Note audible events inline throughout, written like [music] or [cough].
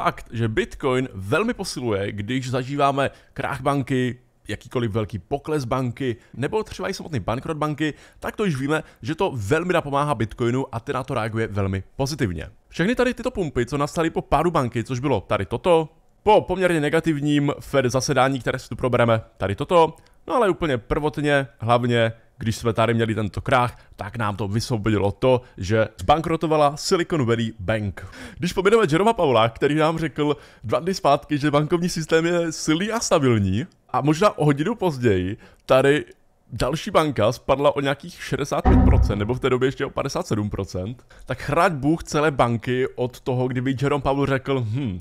fakt, že Bitcoin velmi posiluje, když zažíváme krách banky, jakýkoliv velký pokles banky nebo třeba i samotný bankrot banky, tak to již víme, že to velmi napomáhá Bitcoinu a ty na to reaguje velmi pozitivně. Všechny tady tyto pumpy, co nastaly po pádu banky, což bylo tady toto, po poměrně negativním Fed zasedání, které si tu probereme, tady toto, no ale úplně prvotně, hlavně když jsme tady měli tento krách, tak nám to vysvobodilo to, že zbankrotovala Silicon Valley Bank. Když pomineme Jeroma Paula, který nám řekl dva dny zpátky, že bankovní systém je silný a stabilní, a možná o hodinu později tady další banka spadla o nějakých 65%, nebo v té době ještě o 57%, tak chrát Bůh celé banky od toho, kdyby Jerome Paul řekl, hm,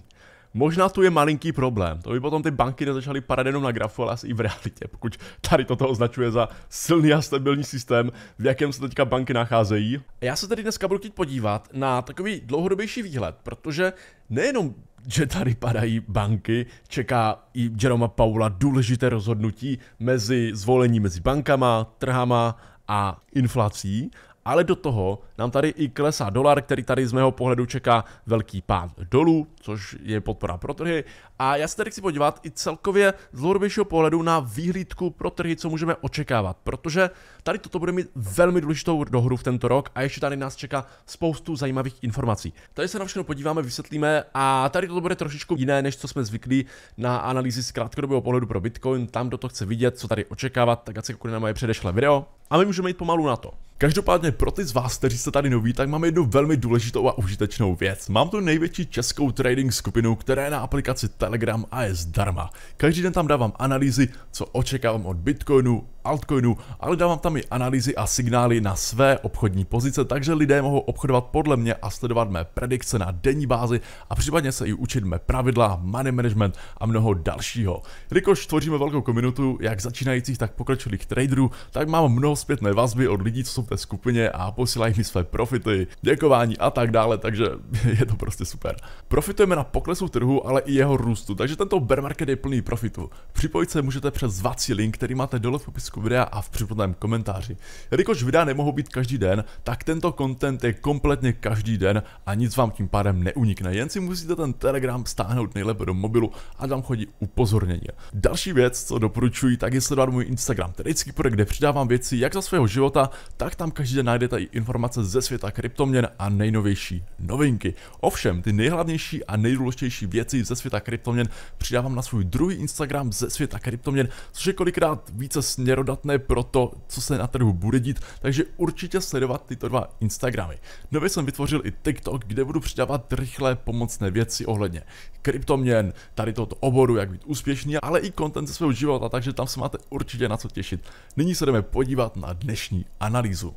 Možná tu je malinký problém. To by potom ty banky nezačaly padat jenom na grafu, ale asi i v realitě, pokud tady toto označuje za silný a stabilní systém, v jakém se teďka banky nacházejí. Já se tedy dneska budu chtít podívat na takový dlouhodobější výhled, protože nejenom že tady padají banky, čeká i Jeroma Paula důležité rozhodnutí mezi zvolením mezi bankama, trhama a inflací, ale do toho nám tady i klesá dolar, který tady z mého pohledu čeká velký pád dolů, což je podpora pro trhy. A já se tady chci podívat i celkově z dlouhodobějšího pohledu na výhlídku pro trhy, co můžeme očekávat, protože tady toto bude mít velmi důležitou dohru v tento rok a ještě tady nás čeká spoustu zajímavých informací. Tady se na všechno podíváme, vysvětlíme a tady toto bude trošičku jiné, než co jsme zvyklí na analýzy z krátkodobého pohledu pro Bitcoin. Tam, kdo to chce vidět, co tady očekávat, tak ať se na moje předešlé video. A my můžeme jít pomalu na to. Každopádně pro ty z vás, kteří jste tady noví, tak mám jednu velmi důležitou a užitečnou věc. Mám tu největší českou trading skupinu, která je na aplikaci Telegram a je zdarma. Každý den tam dávám analýzy, co očekávám od Bitcoinu, altcoinů, ale dávám tam i analýzy a signály na své obchodní pozice, takže lidé mohou obchodovat podle mě a sledovat mé predikce na denní bázi a případně se i učit mé pravidla, money management a mnoho dalšího. Jelikož tvoříme velkou komunitu jak začínajících, tak pokročilých traderů, tak mám mnoho zpětné vazby od lidí, co jsou v té skupině a posílají mi své profity, děkování a tak dále, takže [laughs] je to prostě super. Profitujeme na poklesu trhu, ale i jeho růstu, takže tento bear market je plný profitu. Připojit se můžete přes zvací link, který máte dole v popisku popisku videa a v případném komentáři. Jelikož videa nemohou být každý den, tak tento content je kompletně každý den a nic vám tím pádem neunikne. Jen si musíte ten Telegram stáhnout nejlépe do mobilu a tam chodí upozornění. Další věc, co doporučuji, tak je sledovat můj Instagram, tedycký projekt, kde přidávám věci jak za svého života, tak tam každý den najdete i informace ze světa kryptoměn a nejnovější novinky. Ovšem, ty nejhlavnější a nejdůležitější věci ze světa kryptoměn přidávám na svůj druhý Instagram ze světa kryptoměn, což je kolikrát více směro prodatné pro to, co se na trhu bude dít, takže určitě sledovat tyto dva Instagramy. Nově jsem vytvořil i TikTok, kde budu přidávat rychlé pomocné věci ohledně kryptoměn, tady tohoto oboru, jak být úspěšný, ale i content ze svého života, takže tam se máte určitě na co těšit. Nyní se jdeme podívat na dnešní analýzu.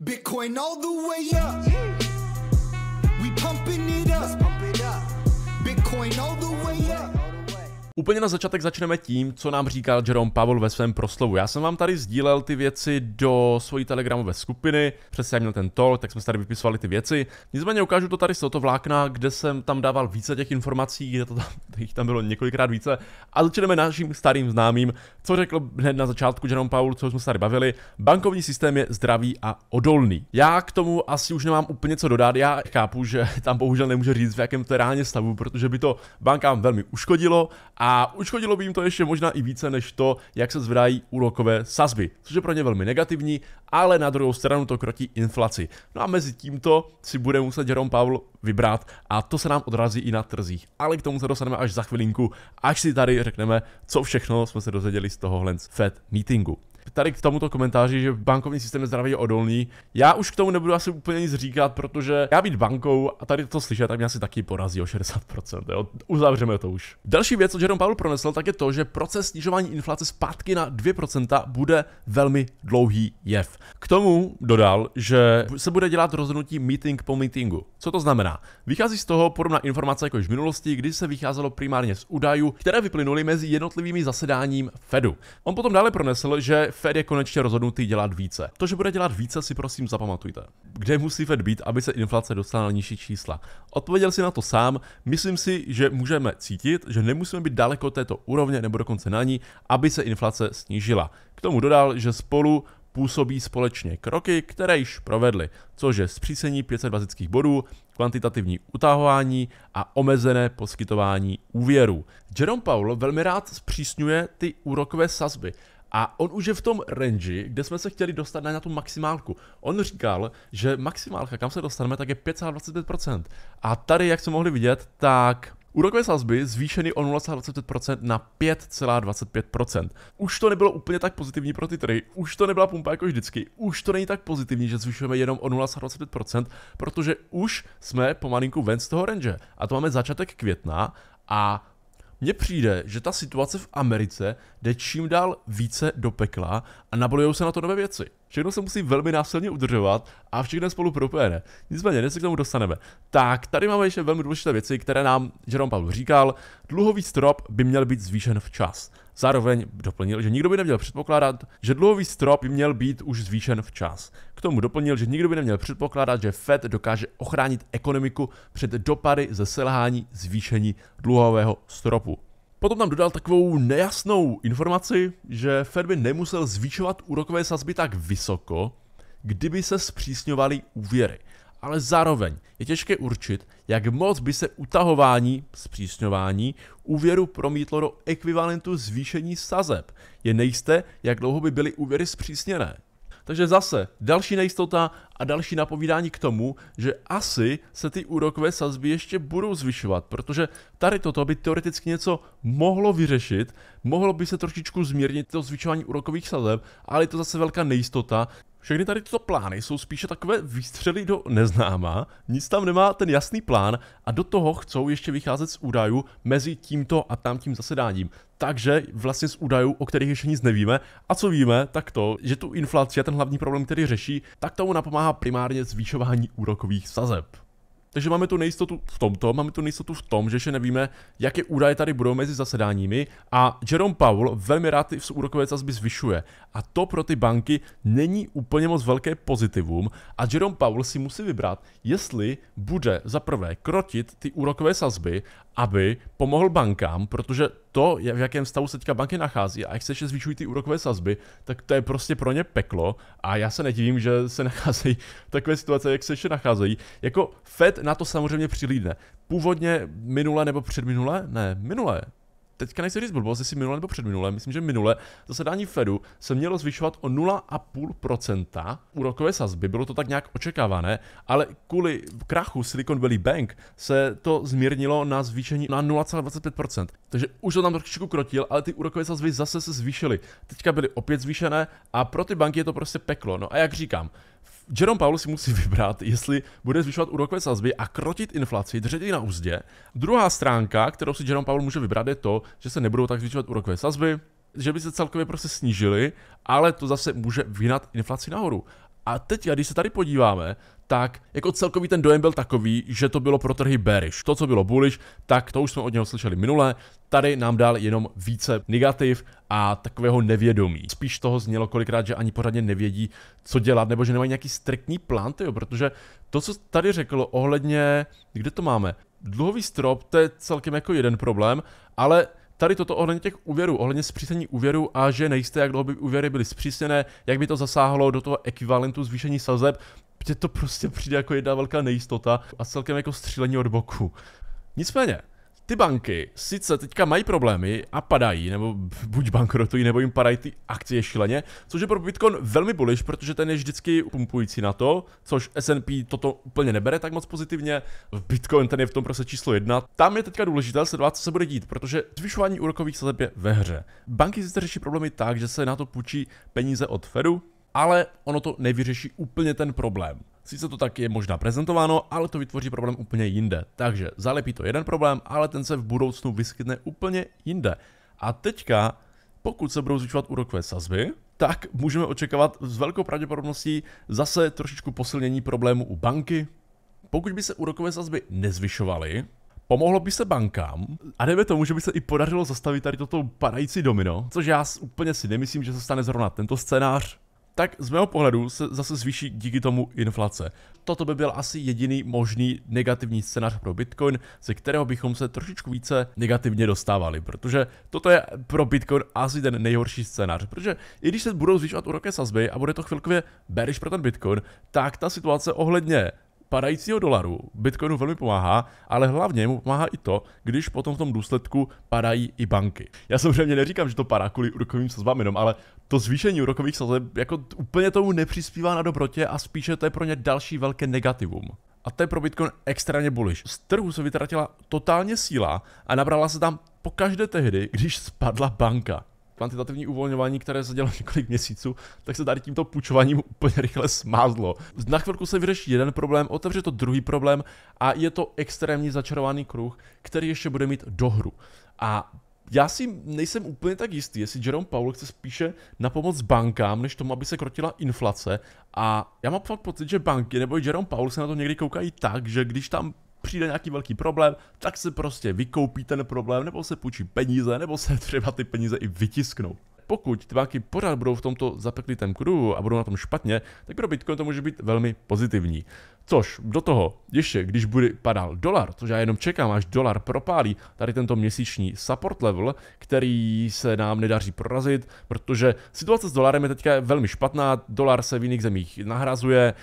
Bitcoin all the way up. We pumping it up. Bitcoin all the way up. Úplně na začátek začneme tím, co nám říkal Jerome Powell ve svém proslovu. Já jsem vám tady sdílel ty věci do svojí telegramové skupiny, přesně měl ten talk, tak jsme tady vypisovali ty věci. Nicméně ukážu to tady z tohoto vlákna, kde jsem tam dával více těch informací, kde to tam, [laughs] jich tam bylo několikrát více. A začneme naším starým známým, co řekl hned na začátku Jerome Powell, co jsme se tady bavili. Bankovní systém je zdravý a odolný. Já k tomu asi už nemám úplně co dodat. Já chápu, že tam bohužel nemůže říct, v jakém to je stavu, protože by to bankám velmi uškodilo a a uškodilo by jim to ještě možná i více než to, jak se zvedají úrokové sazby, což je pro ně velmi negativní, ale na druhou stranu to krotí inflaci. No a mezi tímto si bude muset Jerome Powell vybrat a to se nám odrazí i na trzích. Ale k tomu se dostaneme až za chvilinku, až si tady řekneme, co všechno jsme se dozvěděli z tohohle Fed meetingu tady k tomuto komentáři, že bankovní systém je zdravý odolný. Já už k tomu nebudu asi úplně nic říkat, protože já být bankou a tady to slyšet, tak mě asi taky porazí o 60%. Jo? Uzavřeme to už. Další věc, co Jerome Powell pronesl, tak je to, že proces snižování inflace zpátky na 2% bude velmi dlouhý jev. K tomu dodal, že se bude dělat rozhodnutí meeting po meetingu. Co to znamená? Vychází z toho podobná informace jako již v minulosti, kdy se vycházelo primárně z údajů, které vyplynuly mezi jednotlivými zasedáním Fedu. On potom dále pronesl, že Fed je konečně rozhodnutý dělat více. To, že bude dělat více, si prosím zapamatujte. Kde musí Fed být, aby se inflace dostala na nižší čísla? Odpověděl si na to sám. Myslím si, že můžeme cítit, že nemusíme být daleko této úrovně nebo dokonce na ní, aby se inflace snížila. K tomu dodal, že spolu působí společně kroky, které již provedly, což je zpřísnění bazických bodů, kvantitativní utahování a omezené poskytování úvěru. Jerome Powell velmi rád zpřísňuje ty úrokové sazby. A on už je v tom range, kde jsme se chtěli dostat na, na tu maximálku. On říkal, že maximálka, kam se dostaneme, tak je 5,25%. A tady, jak jsme mohli vidět, tak Úrokové sazby zvýšeny o 0,25% na 5,25%. Už to nebylo úplně tak pozitivní pro ty trhy, už to nebyla pumpa jako vždycky, už to není tak pozitivní, že zvyšujeme jenom o 0,25%, protože už jsme pomalinku ven z toho range. A to máme začátek května a mně přijde, že ta situace v Americe jde čím dál více do pekla a nabolujou se na to nové věci. Všechno se musí velmi násilně udržovat a všechno spolu propojené. Nicméně, dnes se k tomu dostaneme. Tak, tady máme ještě velmi důležité věci, které nám Jerome Pavel říkal. Dluhový strop by měl být zvýšen včas. Zároveň doplnil, že nikdo by neměl předpokládat, že dluhový strop by měl být už zvýšen včas. K tomu doplnil, že nikdo by neměl předpokládat, že Fed dokáže ochránit ekonomiku před dopady ze selhání zvýšení dluhového stropu. Potom nám dodal takovou nejasnou informaci, že Fed by nemusel zvýšovat úrokové sazby tak vysoko, kdyby se zpřísňovaly úvěry. Ale zároveň je těžké určit, jak moc by se utahování, zpřísňování úvěru promítlo do ekvivalentu zvýšení sazeb. Je nejisté, jak dlouho by byly úvěry zpřísněné. Takže zase další nejistota a další napovídání k tomu, že asi se ty úrokové sazby ještě budou zvyšovat, protože tady toto by teoreticky něco mohlo vyřešit, mohlo by se trošičku zmírnit to zvyšování úrokových sazeb, ale je to zase velká nejistota, všechny tady tyto plány jsou spíše takové výstřely do neznáma, nic tam nemá ten jasný plán a do toho chcou ještě vycházet z údajů mezi tímto a tamtím zasedáním. Takže vlastně z údajů, o kterých ještě nic nevíme. A co víme, tak to, že tu inflaci je ten hlavní problém, který řeší, tak tomu napomáhá primárně zvýšování úrokových sazeb. Takže máme tu nejistotu v tomto, máme tu nejistotu v tom, že ještě nevíme, jaké údaje tady budou mezi zasedáními a Jerome Powell velmi rád ty úrokové sazby zvyšuje. A to pro ty banky není úplně moc velké pozitivum a Jerome Powell si musí vybrat, jestli bude za prvé krotit ty úrokové sazby aby pomohl bankám, protože to, v jakém stavu se teďka banky nachází a jak se ještě zvyšují ty úrokové sazby, tak to je prostě pro ně peklo a já se nedivím, že se [laughs] nacházejí takové situace, jak se ještě nacházejí. Jako Fed na to samozřejmě přilídne. Původně minule nebo předminule, ne, minule, teďka nechci říct blbost, jestli minule nebo předminule, myslím, že minule, zasedání Fedu se mělo zvyšovat o 0,5% úrokové sazby, bylo to tak nějak očekávané, ale kvůli krachu Silicon Valley Bank se to zmírnilo na zvýšení na 0,25%. Takže už to tam trošičku krotil, ale ty úrokové sazby zase se zvýšily. Teďka byly opět zvýšené a pro ty banky je to prostě peklo. No a jak říkám, Jerome Powell si musí [laughs] vybrat, jestli bude zvyšovat úrokové sazby a krotit inflaci, držet ji na úzdě. Druhá stránka, kterou si Jerome Powell může vybrat, je to, že se nebudou tak zvyšovat úrokové sazby, že by se celkově prostě snížily, ale to zase může vynat inflaci nahoru. A teď, když se tady podíváme, tak jako celkový ten dojem byl takový, že to bylo pro trhy bearish. To, co bylo bullish, tak to už jsme od něho slyšeli minule. Tady nám dal jenom více negativ a takového nevědomí. Spíš toho znělo kolikrát, že ani pořádně nevědí, co dělat, nebo že nemají nějaký striktní plán, tyjo, protože to, co tady řekl ohledně, kde to máme, dluhový strop, to je celkem jako jeden problém, ale tady toto ohledně těch úvěrů, ohledně zpřísnění úvěrů a že nejste, jak dlouho by úvěry byly zpřísněné, jak by to zasáhlo do toho ekvivalentu zvýšení sazeb, mně to prostě přijde jako jedna velká nejistota a celkem jako střílení od boku. Nicméně, ty banky sice teďka mají problémy a padají, nebo [laughs] buď bankrotují, nebo jim padají ty akcie šíleně, což je pro Bitcoin velmi bullish, protože ten je vždycky pumpující na to, což S&P toto úplně nebere tak moc pozitivně, V Bitcoin ten je v tom prostě číslo jedna. Tam je teďka důležité sledovat, co se bude dít, protože zvyšování úrokových sazeb je ve hře. Banky sice řeší problémy tak, že se na to půjčí peníze od Fedu, ale ono to nevyřeší úplně ten problém. Sice to tak je možná prezentováno, ale to vytvoří problém úplně jinde. Takže zalepí to jeden problém, ale ten se v budoucnu vyskytne úplně jinde. A teďka, pokud se budou zvyšovat úrokové sazby, tak můžeme očekávat s velkou pravděpodobností zase trošičku posilnění problému u banky. Pokud by se úrokové sazby nezvyšovaly, Pomohlo by se bankám a nejme tomu, že by se i podařilo zastavit tady toto padající domino, což já úplně si nemyslím, že se stane zrovna tento scénář, tak z mého pohledu se zase zvýší díky tomu inflace. Toto by byl asi jediný možný negativní scénář pro Bitcoin, ze kterého bychom se trošičku více negativně dostávali, protože toto je pro Bitcoin asi ten nejhorší scénář, protože i když se budou zvyšovat úroky sazby a bude to chvilkově bearish pro ten Bitcoin, tak ta situace ohledně padajícího dolaru Bitcoinu velmi pomáhá, ale hlavně mu pomáhá i to, když potom v tom důsledku padají i banky. Já samozřejmě neříkám, že to padá kvůli úrokovým sazbám jenom, ale to zvýšení úrokových sazeb jako úplně tomu nepřispívá na dobrotě a spíše to je pro ně další velké negativum. A to je pro Bitcoin extrémně bullish. Z trhu se vytratila totálně síla a nabrala se tam po každé tehdy, když spadla banka kvantitativní uvolňování, které se dělo [laughs] několik měsíců, tak se tady tímto půjčováním úplně rychle smázlo. Na chvilku se vyřeší jeden problém, otevře to druhý problém a je to extrémní začarovaný kruh, který ještě bude mít dohru. A já si nejsem úplně tak jistý, jestli Jerome Powell chce spíše na pomoc bankám, než tomu, aby se krotila inflace. A já mám fakt pocit, že banky nebo Jerome Powell se na to někdy koukají tak, že když tam přijde nějaký velký problém, tak se prostě vykoupí ten problém, nebo se půjčí peníze, nebo se [laughs] třeba ty peníze i vytisknou pokud ty banky pořád budou v tomto zapeklitém kruhu a budou na tom špatně, tak pro Bitcoin to může být velmi pozitivní. Což do toho, ještě když bude padal dolar, což já jenom čekám, až dolar propálí tady tento měsíční support level, který se nám nedaří prorazit, protože situace s dolarem je teďka velmi špatná, dolar se v jiných zemích nahrazuje,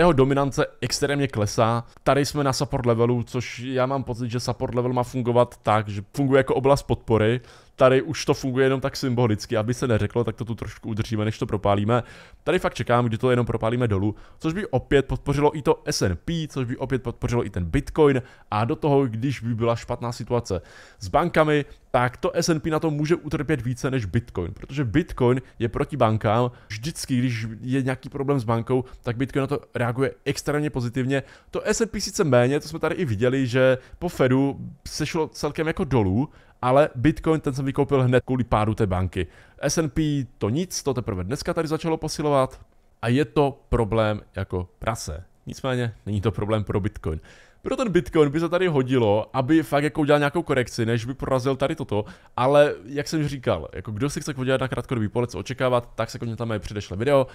jeho dominance extrémně klesá. Tady jsme na support levelu, což já mám pocit, že support level má fungovat tak, že funguje jako oblast podpory, tady už to funguje jenom tak symbolicky, aby se neřeklo, tak to tu trošku udržíme, než to propálíme. Tady fakt čekám, kdy to jenom propálíme dolů, což by opět podpořilo i to S&P, což by opět podpořilo i ten Bitcoin a do toho, když by byla špatná situace s bankami, tak to S&P na to může utrpět více než Bitcoin, protože Bitcoin je proti bankám, vždycky, když je nějaký problém s bankou, tak Bitcoin na to reaguje extrémně pozitivně. To S&P sice méně, to jsme tady i viděli, že po Fedu se šlo celkem jako dolů, ale Bitcoin ten jsem vykoupil hned kvůli pádu té banky. S&P to nic, to teprve dneska tady začalo posilovat a je to problém jako prase. Nicméně není to problém pro Bitcoin. Pro ten Bitcoin by se tady hodilo, aby fakt jako udělal nějakou korekci, než by porazil tady toto, ale jak jsem říkal, jako kdo si chce podívat na krátkodobý pohled, co očekávat, tak se koně tam je předešle video,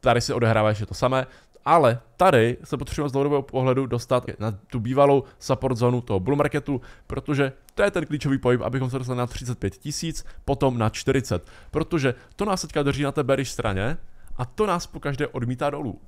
tady se odehrává ještě to samé, ale tady se potřebujeme z dlouhodobého pohledu dostat na tu bývalou support zónu toho bull marketu, protože to je ten klíčový pohyb, abychom se dostali na 35 tisíc, potom na 40, protože to nás teďka drží na té bearish straně a to nás pokaždé odmítá dolů.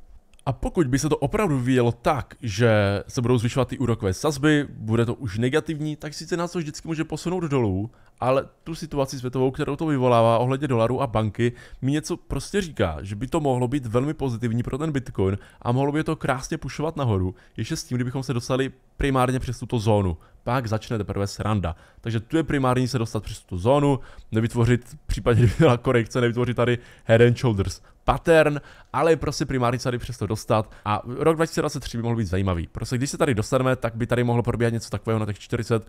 A pokud by se to opravdu vyjelo tak, že se budou zvyšovat ty úrokové sazby, bude to už negativní, tak sice nás to vždycky může posunout dolů, ale tu situaci světovou, kterou to vyvolává ohledně dolaru a banky, mi něco prostě říká, že by to mohlo být velmi pozitivní pro ten Bitcoin a mohlo by to krásně pušovat nahoru, ještě s tím, kdybychom se dostali primárně přes tuto zónu. Pak začne teprve sranda. Takže tu je primární se dostat přes tu zónu, nevytvořit, případně kdyby byla korekce, nevytvořit tady head and shoulders pattern, ale prostě primárně se tady přesto dostat a rok 2023 by mohl být zajímavý. Prostě když se tady dostaneme, tak by tady mohlo probíhat něco takového na těch 40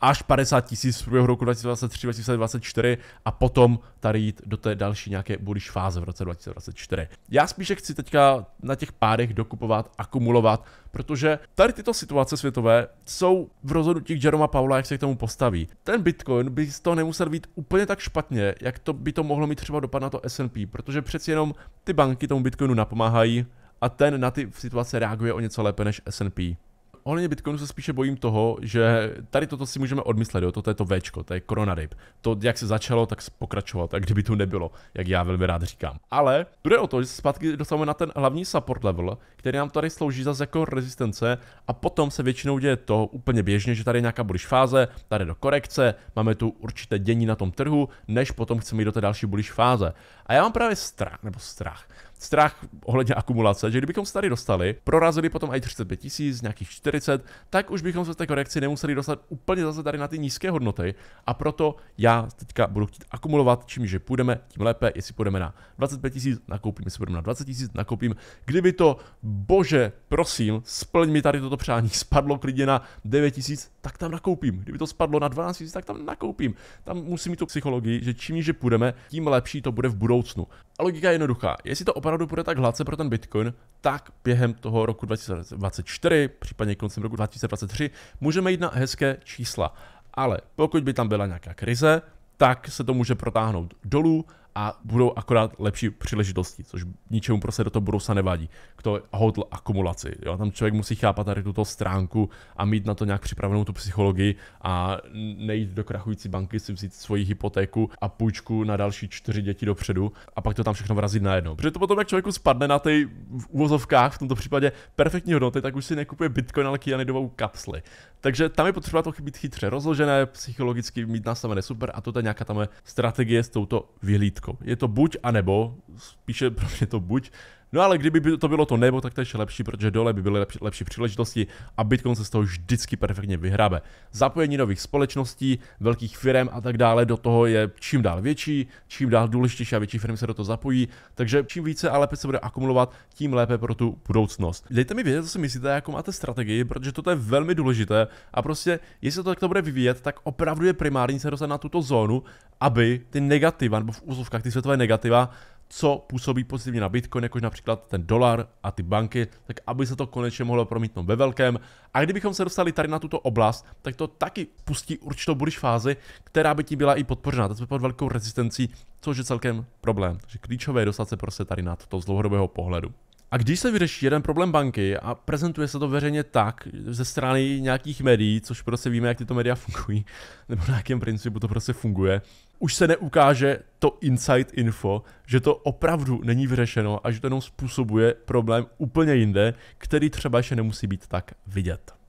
až 50 tisíc v průběhu roku 2023, 2024 a potom tady jít do té další nějaké bullish fáze v roce 2024. Já spíše chci teďka na těch pádech dokupovat, akumulovat, protože tady tyto situace světové jsou v rozhodnutí Jeroma Paula, jak se k tomu postaví. Ten Bitcoin by z toho nemusel být úplně tak špatně, jak to by to mohlo mít třeba dopad na to S&P, protože přeci jenom ty banky tomu Bitcoinu napomáhají a ten na ty situace reaguje o něco lépe než S&P ohledně Bitcoinu se spíše bojím toho, že tady toto si můžeme odmyslet, jo, toto je to V, to je koronarip. To, jak se začalo, tak pokračovalo. tak kdyby to nebylo, jak já velmi rád říkám. Ale jde o to, že se zpátky dostáváme na ten hlavní support level, který nám tady slouží zase jako rezistence a potom se většinou děje to úplně běžně, že tady je nějaká bullish fáze, tady do korekce, máme tu určité dění na tom trhu, než potom chceme jít do té další bullish fáze. A já mám právě strach, nebo strach strach ohledně akumulace, že kdybychom se tady dostali, prorazili potom i 35 tisíc, nějakých 40, tak už bychom se z té korekci nemuseli dostat úplně zase tady na ty nízké hodnoty a proto já teďka budu chtít akumulovat, že půjdeme, tím lépe, jestli půjdeme na 25 tisíc, nakoupím, jestli půjdeme na 20 tisíc, nakoupím. Kdyby to, bože, prosím, splň mi tady toto přání, [laughs] spadlo klidně na 9 tisíc, tak tam nakoupím. Kdyby to spadlo na 12 tisíc, tak tam nakoupím. Tam musí mít tu psychologii, že čím že půjdeme, tím lepší to bude v budoucnu. A logika je jednoduchá. Jestli to opravdu opravdu půjde tak hladce pro ten Bitcoin, tak během toho roku 2024, případně koncem roku 2023, můžeme jít na hezké čísla. Ale pokud by tam byla nějaká krize, tak se to může protáhnout dolů a budou akorát lepší příležitosti, což ničemu prostě do toho budoucna nevadí. K to hodl akumulaci. Jo? Tam člověk musí chápat tady tuto stránku a mít na to nějak připravenou tu psychologii a nejít do krachující banky si vzít svoji hypotéku a půjčku na další čtyři děti dopředu a pak to tam všechno vrazit najednou. Protože to potom, jak člověku spadne na ty v úvozovkách, v tomto případě perfektní hodnoty, tak už si nekupuje bitcoin, ale kyanidovou kapsli. Takže tam je potřeba to být chytře rozložené, psychologicky mít nastavené super a to je nějaká tam strategie s touto vyhlídkou je to buď a nebo, spíše pro mě to buď, No ale kdyby to bylo to nebo, tak to ještě lepší, protože dole by byly lepší, lepší příležitosti a Bitcoin se z toho vždycky perfektně vyhrabe. Zapojení nových společností, velkých firm a tak dále do toho je čím dál větší, čím dál důležitější a větší firmy se do toho zapojí, takže čím více a lépe se bude akumulovat, tím lépe pro tu budoucnost. Dejte mi vědět, co si myslíte, jakou máte strategii, protože toto je velmi důležité a prostě, jestli to takto bude vyvíjet, tak opravdu je primární se dostat na tuto zónu, aby ty negativa, nebo v úzovkách ty světové negativa, co působí pozitivně na Bitcoin, jakož například ten dolar a ty banky, tak aby se to konečně mohlo promítnout ve velkém. A kdybychom se dostali tady na tuto oblast, tak to taky pustí určitou bullish fázi, která by ti byla i podpořena. To jsme pod velkou rezistencí, což je celkem problém. Takže klíčové je dostat se prostě tady na to z dlouhodobého pohledu. A když se vyřeší jeden problém banky a prezentuje se to veřejně tak, ze strany nějakých médií, což prostě víme, jak tyto média fungují, [laughs] nebo na jakém principu to prostě funguje, už se neukáže to inside info, že to opravdu není vyřešeno a že to jenom způsobuje problém úplně jinde, který třeba ještě nemusí být tak vidět.